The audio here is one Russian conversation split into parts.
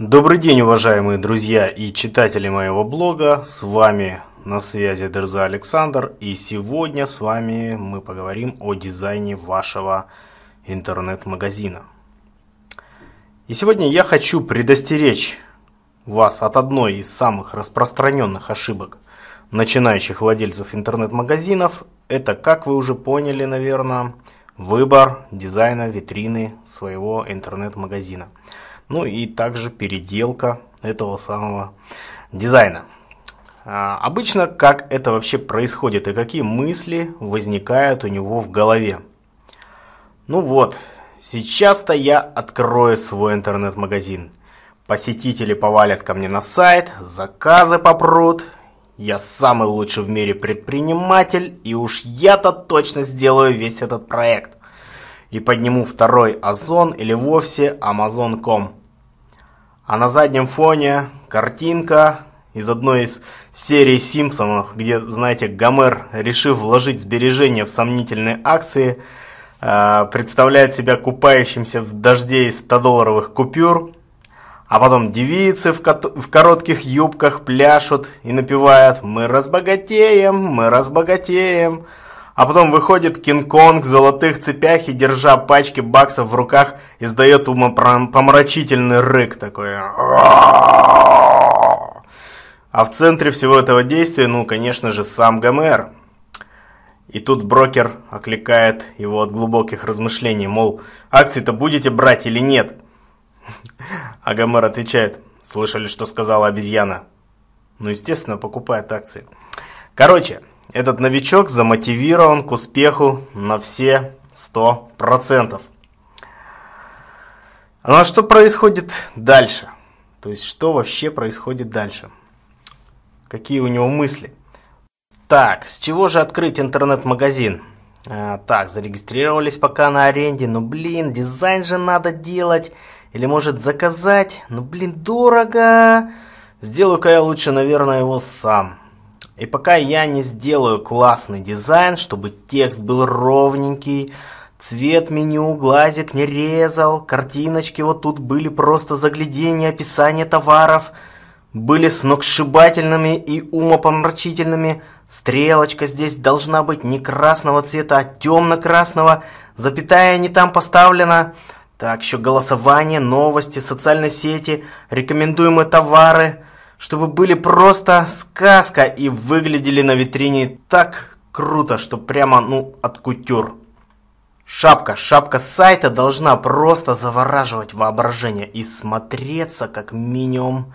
Добрый день, уважаемые друзья и читатели моего блога. С вами на связи Дерза Александр. И сегодня с вами мы поговорим о дизайне вашего интернет-магазина. И сегодня я хочу предостеречь вас от одной из самых распространенных ошибок начинающих владельцев интернет-магазинов. Это, как вы уже поняли, наверное, выбор дизайна витрины своего интернет-магазина. Ну и также переделка этого самого дизайна. А, обычно как это вообще происходит и какие мысли возникают у него в голове. Ну вот, сейчас-то я открою свой интернет-магазин. Посетители повалят ко мне на сайт, заказы попрут. Я самый лучший в мире предприниматель, и уж я-то точно сделаю весь этот проект. И подниму второй Озон или вовсе Amazon.com. А на заднем фоне картинка из одной из серий Симпсонов, где, знаете, Гомер, решив вложить сбережения в сомнительные акции, э, представляет себя купающимся в дожде из 100-долларовых купюр, а потом девицы в, в коротких юбках пляшут и напевают «Мы разбогатеем, мы разбогатеем», а потом выходит Кинг-Конг в золотых цепях и, держа пачки баксов в руках, издает умопомрачительный рык такой. А в центре всего этого действия, ну, конечно же, сам Гомер. И тут брокер окликает его от глубоких размышлений, мол, акции-то будете брать или нет? А Гомер отвечает, слышали, что сказала обезьяна? Ну, естественно, покупает акции. Короче, этот новичок замотивирован к успеху на все 100%. Ну а что происходит дальше? То есть, что вообще происходит дальше? Какие у него мысли? Так, с чего же открыть интернет-магазин? А, так, зарегистрировались пока на аренде, но, ну, блин, дизайн же надо делать. Или, может, заказать? Ну, блин, дорого. Сделаю-ка я лучше, наверное, его сам. И пока я не сделаю классный дизайн, чтобы текст был ровненький, цвет меню, глазик не резал, картиночки вот тут были просто заглядения, описание товаров, были сногсшибательными и умопомрачительными, стрелочка здесь должна быть не красного цвета, а темно-красного, запятая не там поставлена, так, еще голосование, новости, социальные сети, рекомендуемые товары – чтобы были просто сказка и выглядели на витрине так круто, что прямо, ну, от кутюр. Шапка, шапка сайта должна просто завораживать воображение и смотреться как минимум,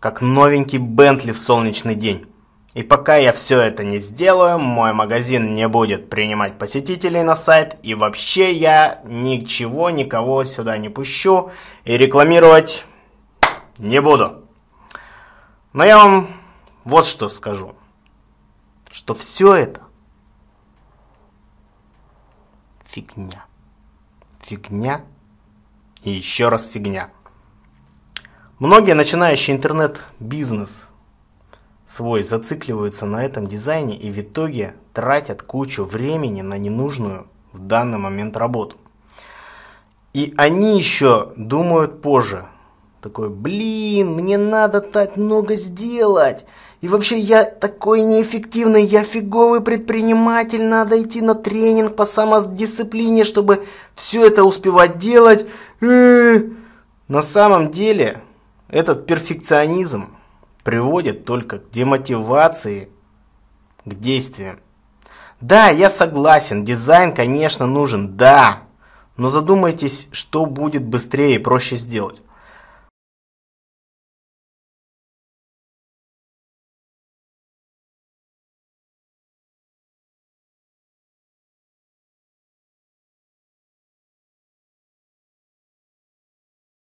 как новенький Бентли в солнечный день. И пока я все это не сделаю, мой магазин не будет принимать посетителей на сайт, и вообще я ничего, никого сюда не пущу и рекламировать не буду. Но я вам вот что скажу, что все это фигня. Фигня и еще раз фигня. Многие начинающие интернет-бизнес свой зацикливаются на этом дизайне и в итоге тратят кучу времени на ненужную в данный момент работу. И они еще думают позже, такой, блин, мне надо так много сделать. И вообще я такой неэффективный, я фиговый предприниматель, надо идти на тренинг по самодисциплине, чтобы все это успевать делать. Э, на самом деле этот перфекционизм приводит только к демотивации, к действиям. Да, я согласен, дизайн, конечно, нужен, да. Но задумайтесь, что будет быстрее и проще сделать.